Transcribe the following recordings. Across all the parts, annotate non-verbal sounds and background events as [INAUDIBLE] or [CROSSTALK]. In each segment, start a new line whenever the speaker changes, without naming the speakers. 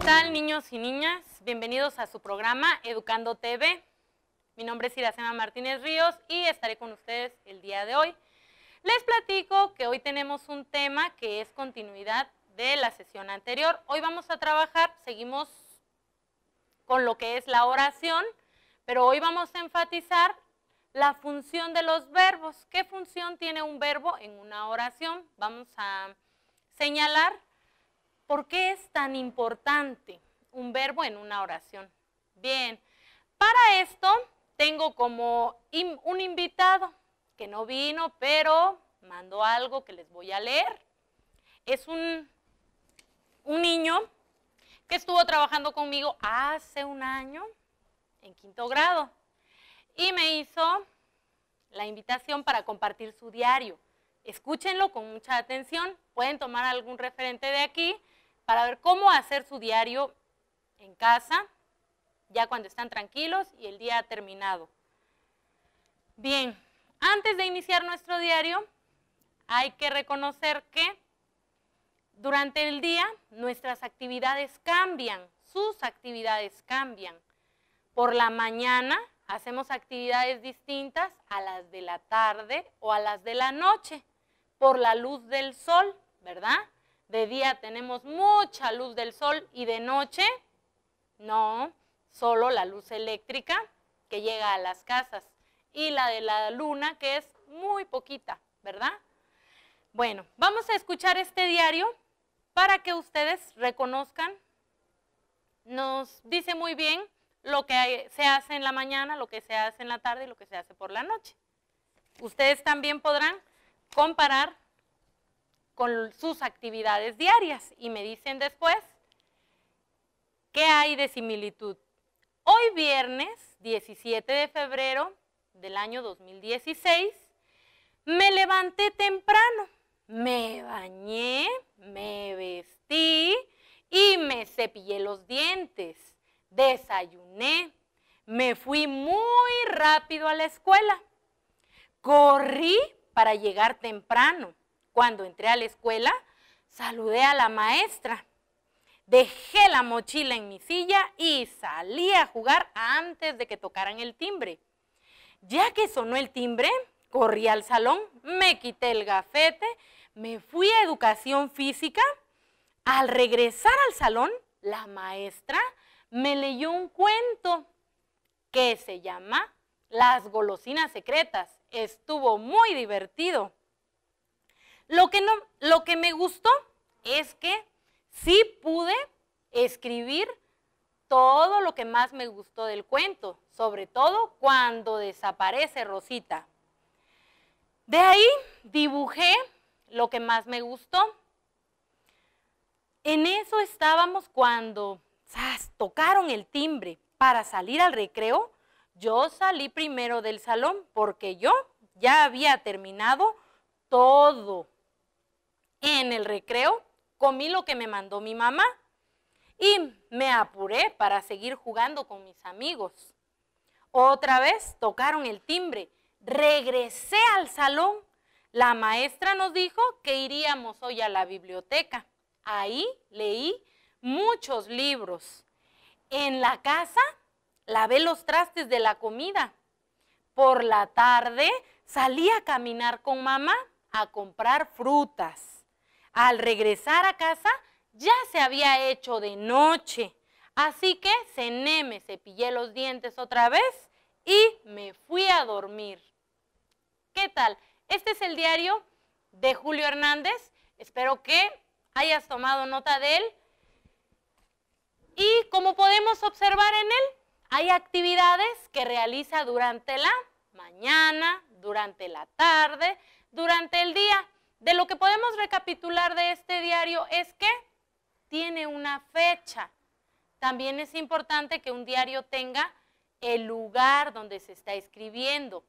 tal niños y niñas? Bienvenidos a su programa Educando TV. Mi nombre es Iracema Martínez Ríos y estaré con ustedes el día de hoy. Les platico que hoy tenemos un tema que es continuidad de la sesión anterior. Hoy vamos a trabajar, seguimos con lo que es la oración, pero hoy vamos a enfatizar la función de los verbos. ¿Qué función tiene un verbo en una oración? Vamos a señalar ¿Por qué es tan importante un verbo en una oración? Bien, para esto tengo como un invitado que no vino, pero mandó algo que les voy a leer. Es un, un niño que estuvo trabajando conmigo hace un año en quinto grado y me hizo la invitación para compartir su diario. Escúchenlo con mucha atención, pueden tomar algún referente de aquí para ver cómo hacer su diario en casa, ya cuando están tranquilos y el día ha terminado. Bien, antes de iniciar nuestro diario, hay que reconocer que durante el día nuestras actividades cambian, sus actividades cambian.
Por la mañana
hacemos actividades distintas a las de la tarde o a las de la noche, por la luz del sol, ¿verdad? De día tenemos mucha luz del sol y de noche, no, solo la luz eléctrica que llega a las casas y la de la luna que es muy poquita, ¿verdad? Bueno, vamos a escuchar este diario para que ustedes reconozcan. Nos dice muy bien lo que se hace en la mañana, lo que se hace en la tarde y lo que se hace por la noche. Ustedes también podrán comparar con sus actividades diarias y me dicen después qué hay de similitud. Hoy viernes 17 de febrero del año 2016 me levanté temprano, me bañé, me vestí y me cepillé los dientes, desayuné, me fui muy rápido a la escuela, corrí para llegar temprano cuando entré a la escuela, saludé a la maestra. Dejé la mochila en mi silla y salí a jugar antes de que tocaran el timbre. Ya que sonó el timbre, corrí al salón, me quité el gafete, me fui a educación física. Al regresar al salón, la maestra me leyó un cuento que se llama Las golosinas secretas. Estuvo muy divertido. Lo que, no, lo que me gustó es que sí pude escribir todo lo que más me gustó del cuento, sobre todo cuando desaparece Rosita. De ahí dibujé lo que más me gustó. En eso estábamos cuando tocaron el timbre para salir al recreo. Yo salí primero del salón porque yo ya había terminado todo en el recreo, comí lo que me mandó mi mamá y me apuré para seguir jugando con mis amigos. Otra vez tocaron el timbre. Regresé al salón. La maestra nos dijo que iríamos hoy a la biblioteca. Ahí leí muchos libros. En la casa lavé los trastes de la comida. Por la tarde salí a caminar con mamá a comprar frutas. Al regresar a casa ya se había hecho de noche. Así que cené, me cepillé los dientes otra vez y me fui a dormir. ¿Qué tal? Este es el diario de Julio Hernández. Espero que hayas tomado nota de él. Y como podemos observar en él, hay actividades que realiza durante la mañana, durante la tarde, durante el día. De lo que podemos recapitular de este diario es que tiene una fecha. También es importante que un diario tenga el lugar donde se está escribiendo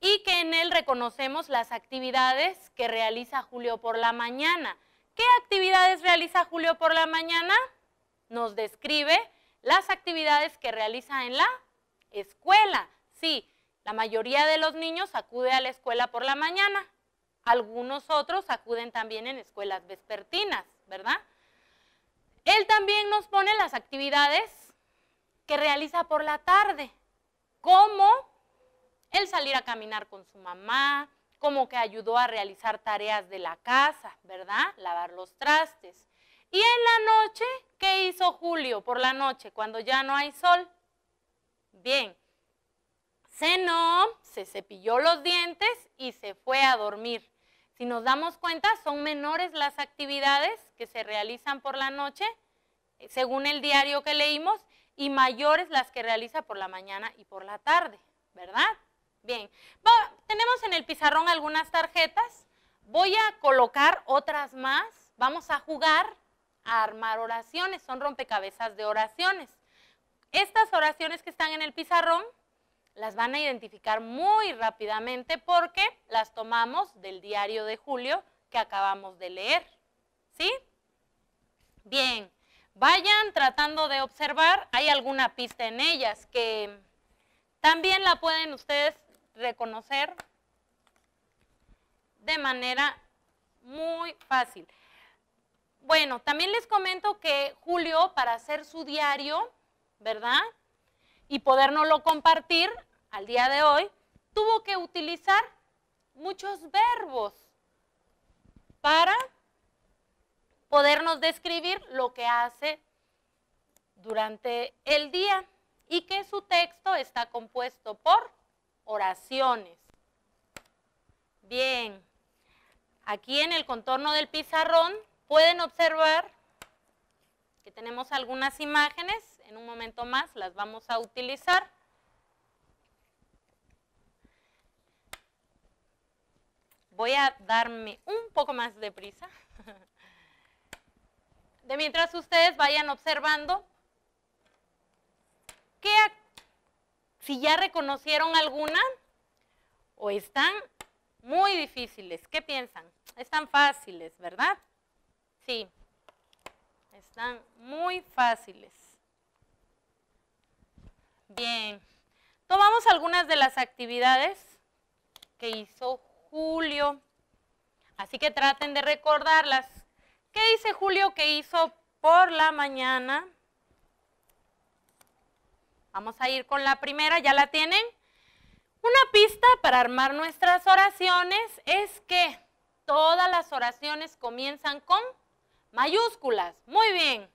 y que en él reconocemos las actividades que realiza Julio por la mañana. ¿Qué actividades realiza Julio por la mañana? Nos describe las actividades que realiza en la escuela. Sí, la mayoría de los niños acude a la escuela por la mañana. Algunos otros acuden también en escuelas vespertinas, ¿verdad? Él también nos pone las actividades que realiza por la tarde, como el salir a caminar con su mamá, como que ayudó a realizar tareas de la casa, ¿verdad? Lavar los trastes. Y en la noche, ¿qué hizo Julio por la noche cuando ya no hay sol? Bien, cenó, se cepilló los dientes y se fue a dormir. Si nos damos cuenta, son menores las actividades que se realizan por la noche, eh, según el diario que leímos, y mayores las que realiza por la mañana y por la tarde, ¿verdad? Bien, tenemos en el pizarrón algunas tarjetas, voy a colocar otras más, vamos a jugar a armar oraciones, son rompecabezas de oraciones. Estas oraciones que están en el pizarrón las van a identificar muy rápidamente porque las tomamos del diario de Julio que acabamos de leer. ¿Sí? Bien, vayan tratando de observar, hay alguna pista en ellas que también la pueden ustedes reconocer de manera muy fácil. Bueno, también les comento que Julio, para hacer su diario, ¿verdad? y podernoslo compartir al día de hoy, tuvo que utilizar muchos verbos para podernos describir lo que hace durante el día y que su texto está compuesto por oraciones. Bien, aquí en el contorno del pizarrón pueden observar que tenemos algunas imágenes en un momento más las vamos a utilizar. Voy a darme un poco más de prisa. [LAUGHS] De mientras ustedes vayan observando, si ya reconocieron alguna o están muy difíciles, ¿qué piensan? Están fáciles, ¿verdad? Sí, están muy fáciles. Bien, tomamos algunas de las actividades que hizo Julio, así que traten de recordarlas. ¿Qué dice Julio que hizo por la mañana? Vamos a ir con la primera, ¿ya la tienen? Una pista para armar nuestras oraciones es que todas las oraciones comienzan con mayúsculas. Muy bien.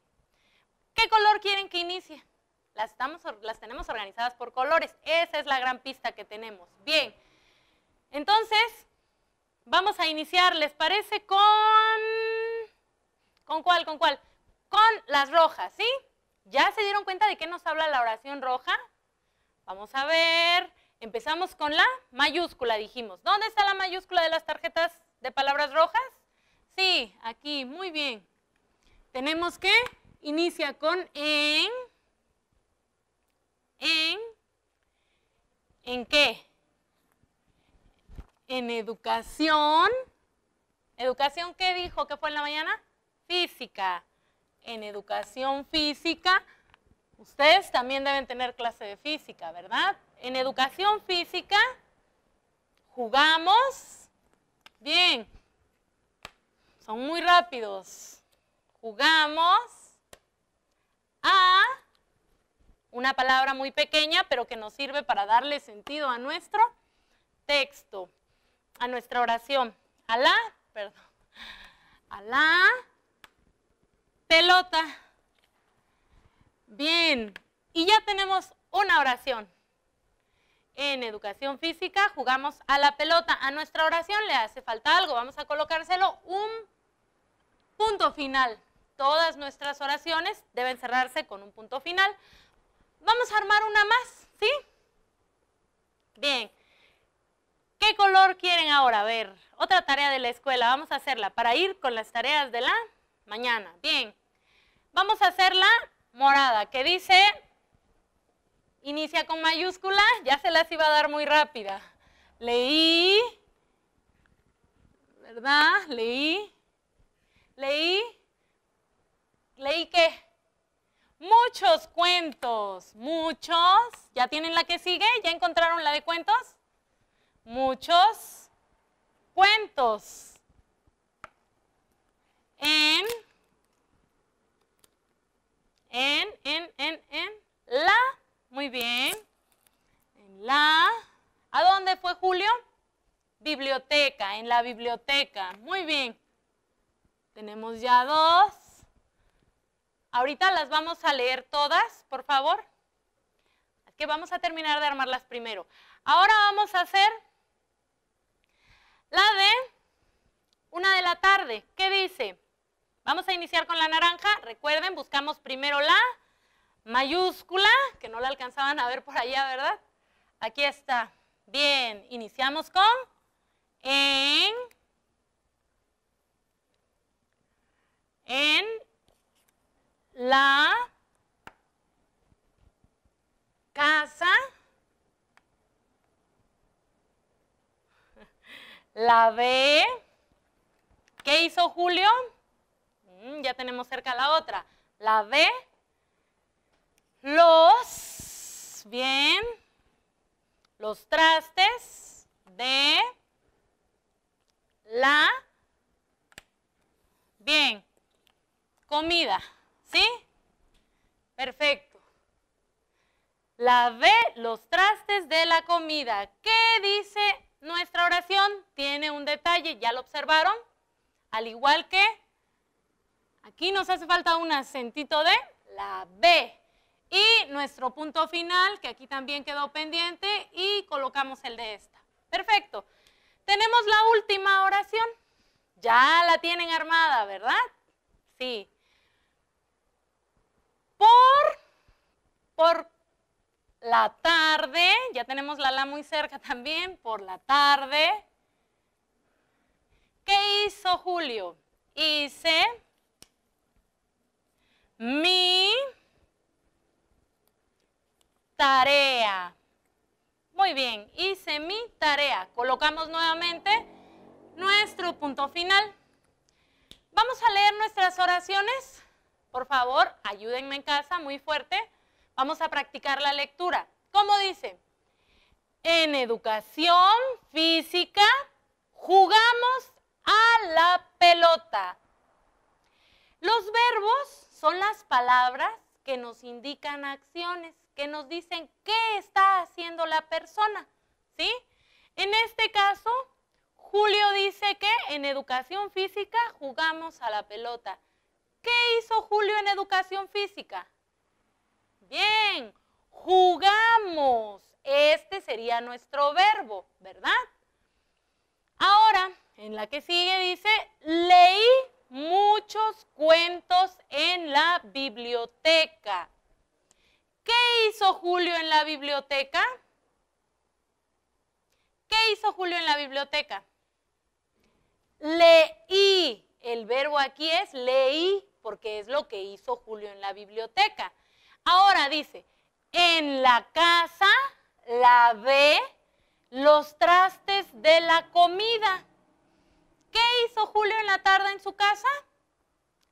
¿Qué color quieren que inicie? Las, estamos, las tenemos organizadas por colores. Esa es la gran pista que tenemos. Bien, entonces vamos a iniciar, ¿les parece? Con... ¿Con cuál? ¿Con cuál? Con las rojas, ¿sí? ¿Ya se dieron cuenta de qué nos habla la oración roja? Vamos a ver. Empezamos con la mayúscula, dijimos. ¿Dónde está la mayúscula de las tarjetas de palabras rojas? Sí, aquí, muy bien. Tenemos que inicia con en, en, ¿en qué? En educación. ¿Educación qué dijo que fue en la mañana? Física. En educación física, ustedes también deben tener clase de física, ¿verdad? En educación física, jugamos. Bien. Son muy rápidos. Jugamos a una palabra muy pequeña, pero que nos sirve para darle sentido a nuestro texto, a nuestra oración. la, perdón, la pelota. Bien, y ya tenemos una oración. En educación física jugamos a la pelota. A nuestra oración le hace falta algo. Vamos a colocárselo un punto final. Todas nuestras oraciones deben cerrarse con un punto final. Vamos a armar una más, ¿sí? Bien. ¿Qué color quieren ahora? A ver, otra tarea de la escuela, vamos a hacerla para ir con las tareas de la mañana. Bien, vamos a hacer la morada, que dice, inicia con mayúscula, ya se las iba a dar muy rápida. Leí, ¿verdad? Leí, leí, leí qué? Muchos cuentos, muchos. ¿Ya tienen la que sigue? ¿Ya encontraron la de cuentos? Muchos cuentos. En, en, en, en, en la, muy bien, en la, ¿a dónde fue Julio? Biblioteca, en la biblioteca, muy bien. Tenemos ya dos, Ahorita las vamos a leer todas, por favor. Es que vamos a terminar de armarlas primero. Ahora vamos a hacer la de una de la tarde. ¿Qué dice? Vamos a iniciar con la naranja. Recuerden, buscamos primero la mayúscula, que no la alcanzaban a ver por allá, ¿verdad? Aquí está. Bien, iniciamos con en, en la casa, la B. ¿Qué hizo Julio? Mm, ya tenemos cerca la otra. La B, los, bien, los trastes de la, bien, comida. ¿Sí? Perfecto. La B, los trastes de la comida. ¿Qué dice nuestra oración? Tiene un detalle, ¿ya lo observaron? Al igual que aquí nos hace falta un acentito de la B. Y nuestro punto final, que aquí también quedó pendiente, y colocamos el de esta. Perfecto. Tenemos la última oración. Ya la tienen armada, ¿verdad? Sí por, por la tarde, ya tenemos la la muy cerca también, por la tarde. ¿Qué hizo Julio? Hice mi tarea. Muy bien, hice mi tarea. Colocamos nuevamente nuestro punto final. Vamos a leer nuestras oraciones. Por favor, ayúdenme en casa muy fuerte. Vamos a practicar la lectura. ¿Cómo dice? En educación física jugamos a la pelota. Los verbos son las palabras que nos indican acciones, que nos dicen qué está haciendo la persona, ¿sí? En este caso, Julio dice que en educación física jugamos a la pelota. ¿Qué hizo Julio en educación física? Bien, jugamos. Este sería nuestro verbo, ¿verdad? Ahora, en la que sigue dice, leí muchos cuentos en la biblioteca. ¿Qué hizo Julio en la biblioteca? ¿Qué hizo Julio en la biblioteca? Leí. El verbo aquí es leí porque es lo que hizo Julio en la biblioteca. Ahora dice, en la casa lavé los trastes de la comida. ¿Qué hizo Julio en la tarde en su casa?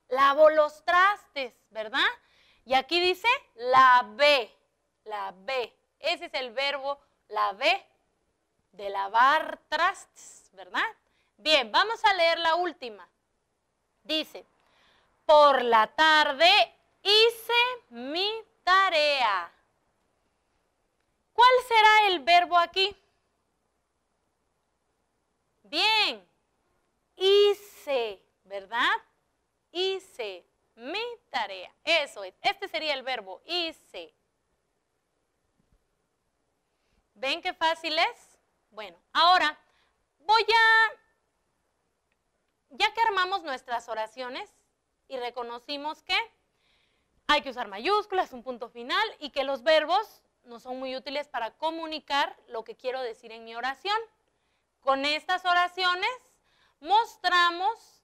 Lavó los trastes, ¿verdad? Y aquí dice, la lavé. Ese es el verbo lavé, de lavar trastes, ¿verdad? Bien, vamos a leer la última. Dice, por la tarde hice mi tarea. ¿Cuál será el verbo aquí? Bien, hice, ¿verdad? Hice mi tarea. Eso es, este sería el verbo, hice. ¿Ven qué fácil es? Bueno, ahora voy a, ya que armamos nuestras oraciones, y reconocimos que hay que usar mayúsculas, un punto final y que los verbos no son muy útiles para comunicar lo que quiero decir en mi oración. Con estas oraciones mostramos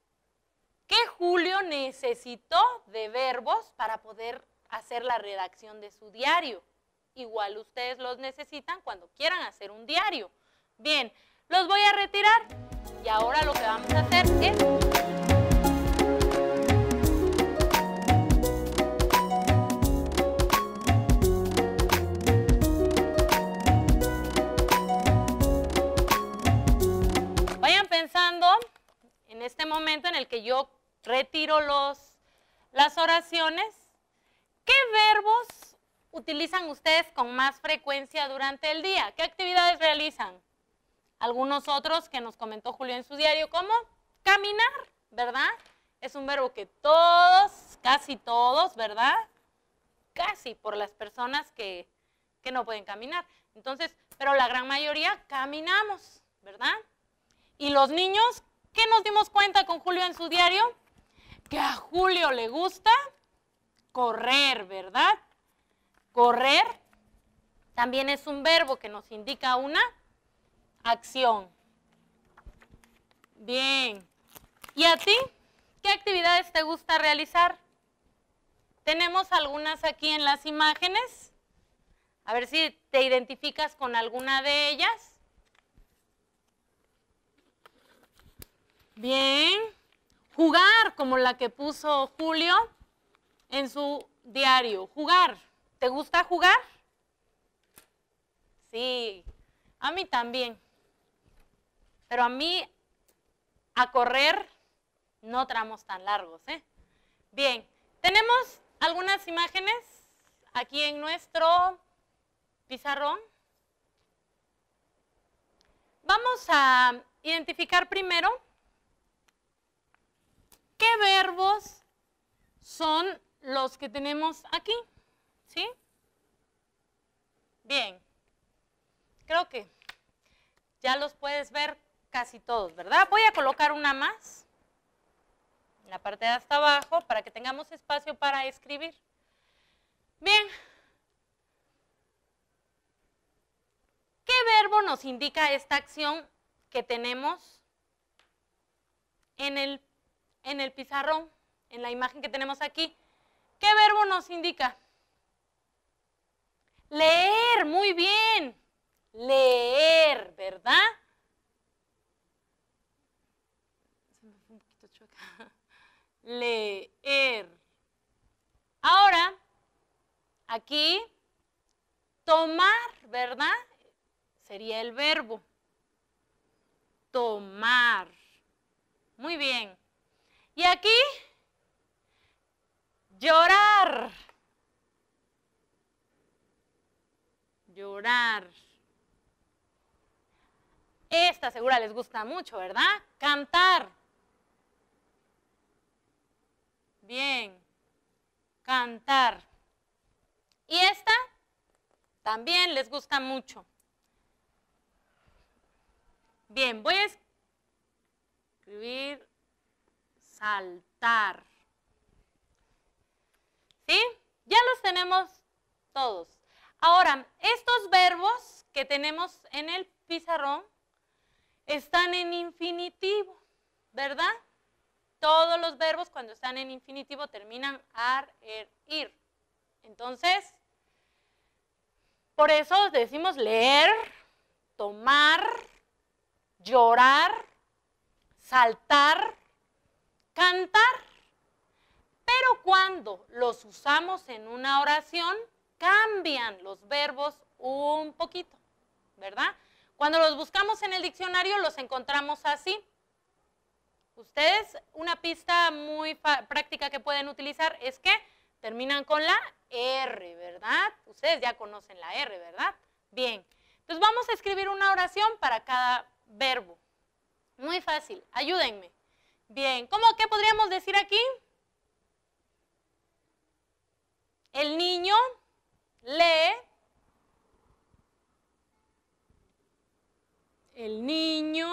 que Julio necesitó de verbos para poder hacer la redacción de su diario. Igual ustedes los necesitan cuando quieran hacer un diario. Bien, los voy a retirar y ahora lo que vamos a hacer es este momento en el que yo retiro los, las oraciones, ¿qué verbos utilizan ustedes con más frecuencia durante el día? ¿Qué actividades realizan? Algunos otros que nos comentó Julio en su diario, como caminar, ¿verdad? Es un verbo que todos, casi todos, ¿verdad? Casi por las personas que, que no pueden caminar. Entonces, pero la gran mayoría caminamos, ¿verdad? Y los niños ¿Qué nos dimos cuenta con Julio en su diario? Que a Julio le gusta correr, ¿verdad? Correr también es un verbo que nos indica una acción. Bien. ¿Y a ti? ¿Qué actividades te gusta realizar? Tenemos algunas aquí en las imágenes. A ver si te identificas con alguna de ellas. Bien. Jugar, como la que puso Julio en su diario. Jugar. ¿Te gusta jugar? Sí. A mí también. Pero a mí, a correr, no tramos tan largos, ¿eh? Bien. Tenemos algunas imágenes aquí en nuestro pizarrón. Vamos a identificar primero ¿Qué verbos son los que tenemos aquí? ¿Sí? Bien. Creo que ya los puedes ver casi todos, ¿verdad? Voy a colocar una más en la parte de hasta abajo para que tengamos espacio para escribir. Bien. ¿Qué verbo nos indica esta acción que tenemos en el en el pizarrón, en la imagen que tenemos aquí. ¿Qué verbo nos indica? Leer, muy bien. Leer, ¿verdad? [LAUGHS] Leer. Ahora, aquí, tomar, ¿verdad? Sería el verbo. Tomar. Muy bien. Y aquí, llorar. Llorar. Esta segura les gusta mucho, ¿verdad? Cantar. Bien. Cantar. Y esta también les gusta mucho. Bien, voy a escribir saltar. ¿Sí? Ya los tenemos todos. Ahora, estos verbos que tenemos en el pizarrón están en infinitivo, ¿verdad? Todos los verbos cuando están en infinitivo terminan ar, er, ir. Entonces, por eso decimos leer, tomar, llorar, saltar, cantar. Pero cuando los usamos en una oración, cambian los verbos un poquito, ¿verdad? Cuando los buscamos en el diccionario, los encontramos así. Ustedes, una pista muy práctica que pueden utilizar es que terminan con la R, ¿verdad? Ustedes ya conocen la R, ¿verdad? Bien, entonces vamos a escribir una oración para cada verbo. Muy fácil, ayúdenme. Bien, ¿cómo qué podríamos decir aquí? El niño lee. El niño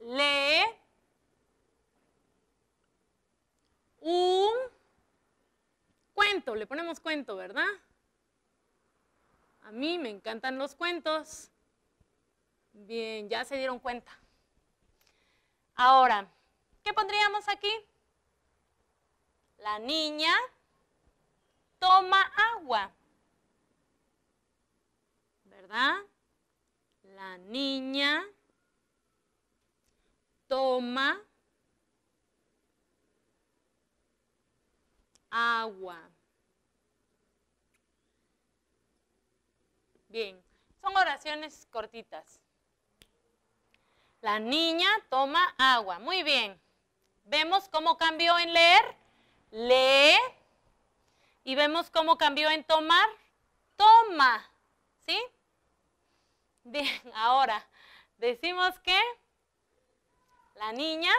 lee un cuento. Le ponemos cuento, ¿verdad? A mí me encantan los cuentos. Bien, ya se dieron cuenta. Ahora, ¿qué pondríamos aquí? La niña toma agua. ¿Verdad? La niña toma agua. Bien, son oraciones cortitas. La niña toma agua. Muy bien. Vemos cómo cambió en leer. Lee. Y vemos cómo cambió en tomar. Toma. ¿Sí? Bien, [LAUGHS] ahora decimos que la niña,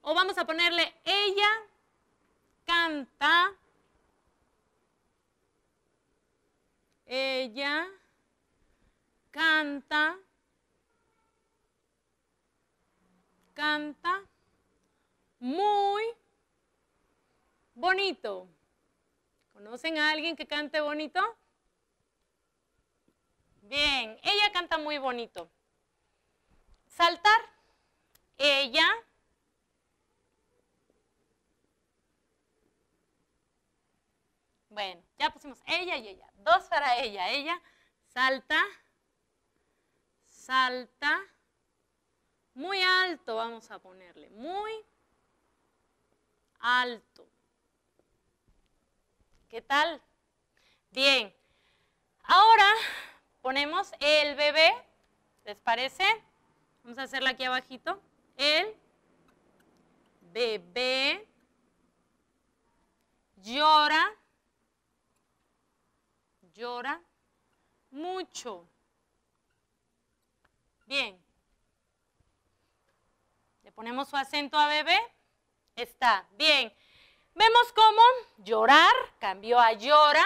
o vamos a ponerle ella canta, ella canta canta muy bonito. ¿Conocen a alguien que cante bonito? Bien, ella canta muy bonito. Saltar. Ella Bueno, ya pusimos ella y ella. Dos para ella. Ella salta, salta. Muy alto vamos a ponerle, muy alto. ¿Qué tal? Bien. Ahora ponemos el bebé, ¿les parece? Vamos a hacerla aquí abajito. El bebé llora, llora mucho. Bien, ponemos su acento a bebé. Está bien. Vemos cómo llorar cambió a llora,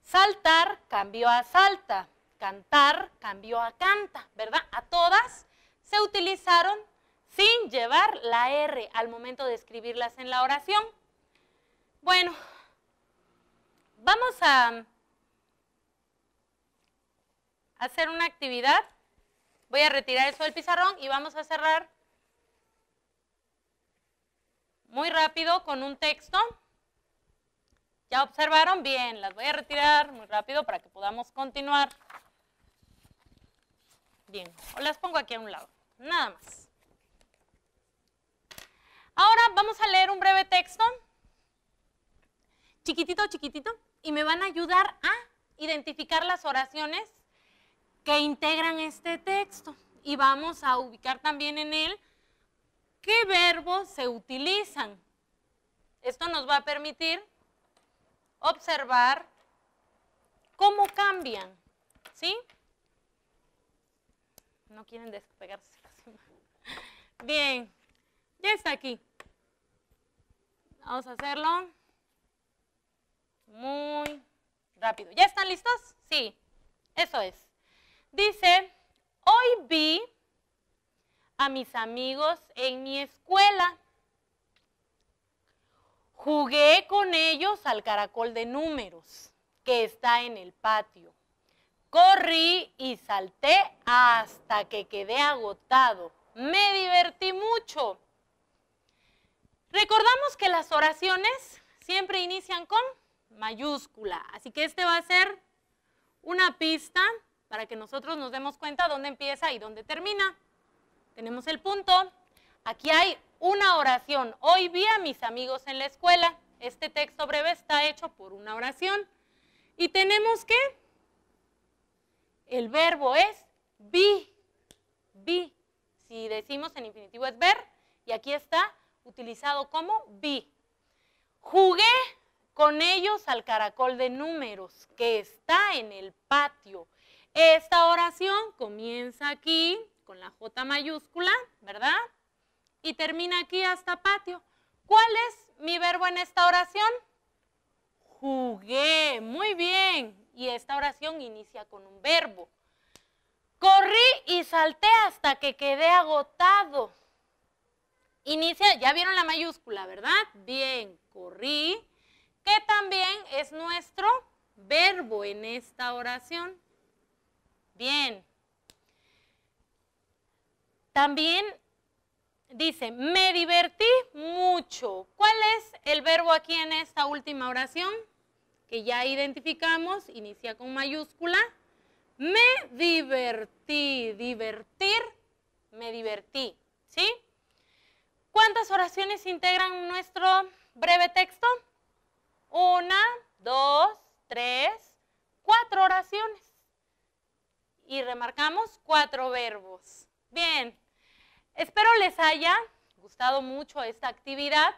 saltar cambió a salta, cantar cambió a canta, ¿verdad? A todas se utilizaron sin llevar la R al momento de escribirlas en la oración. Bueno, vamos a hacer una actividad Voy a retirar eso del pizarrón y vamos a cerrar muy rápido con un texto. ¿Ya observaron? Bien, las voy a retirar muy rápido para que podamos continuar. Bien, o las pongo aquí a un lado, nada más. Ahora vamos a leer un breve texto, chiquitito, chiquitito, y me van a ayudar a identificar las oraciones que integran este texto y vamos a ubicar también en él qué verbos se utilizan. Esto nos va a permitir observar cómo cambian, ¿sí? No quieren despegarse. [LAUGHS] Bien, ya está aquí. Vamos a hacerlo muy rápido. ¿Ya están listos? Sí, eso es. Dice, hoy vi a mis amigos en mi escuela. Jugué con ellos al caracol de números que está en el patio. Corrí y salté hasta que quedé agotado. Me divertí mucho. Recordamos que las oraciones siempre inician con mayúscula, así que este va a ser una pista para que nosotros nos demos cuenta dónde empieza y dónde termina. Tenemos el punto. Aquí hay una oración. Hoy vi a mis amigos en la escuela. Este texto breve está hecho por una oración. Y tenemos que el verbo es vi, vi. Si decimos en infinitivo es ver, y aquí está utilizado como vi. Jugué con ellos al caracol de números que está en el patio. Esta oración comienza aquí con la J mayúscula, ¿verdad? Y termina aquí hasta patio. ¿Cuál es mi verbo en esta oración? Jugué. Muy bien. Y esta oración inicia con un verbo. Corrí y salté hasta que quedé agotado. Inicia, ya vieron la mayúscula, ¿verdad? Bien, corrí, que también es nuestro verbo en esta oración. Bien. También dice, me divertí mucho. ¿Cuál es el verbo aquí en esta última oración? Que ya identificamos, inicia con mayúscula. Me divertí, divertir, me divertí, ¿sí? ¿Cuántas oraciones integran nuestro breve texto? Una, dos, tres, cuatro oraciones y remarcamos cuatro verbos. Bien, espero les haya gustado mucho esta actividad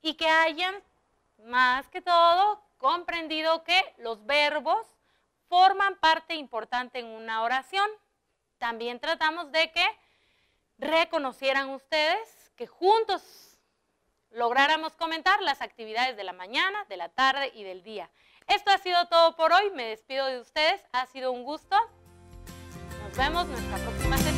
y que hayan, más que todo, comprendido que los verbos forman parte importante en una oración. También tratamos de que reconocieran ustedes que juntos lográramos comentar las actividades de la mañana, de la tarde y del día. Esto ha sido todo por hoy. Me despido de ustedes. Ha sido un gusto. Nos vemos en nuestra próxima semana.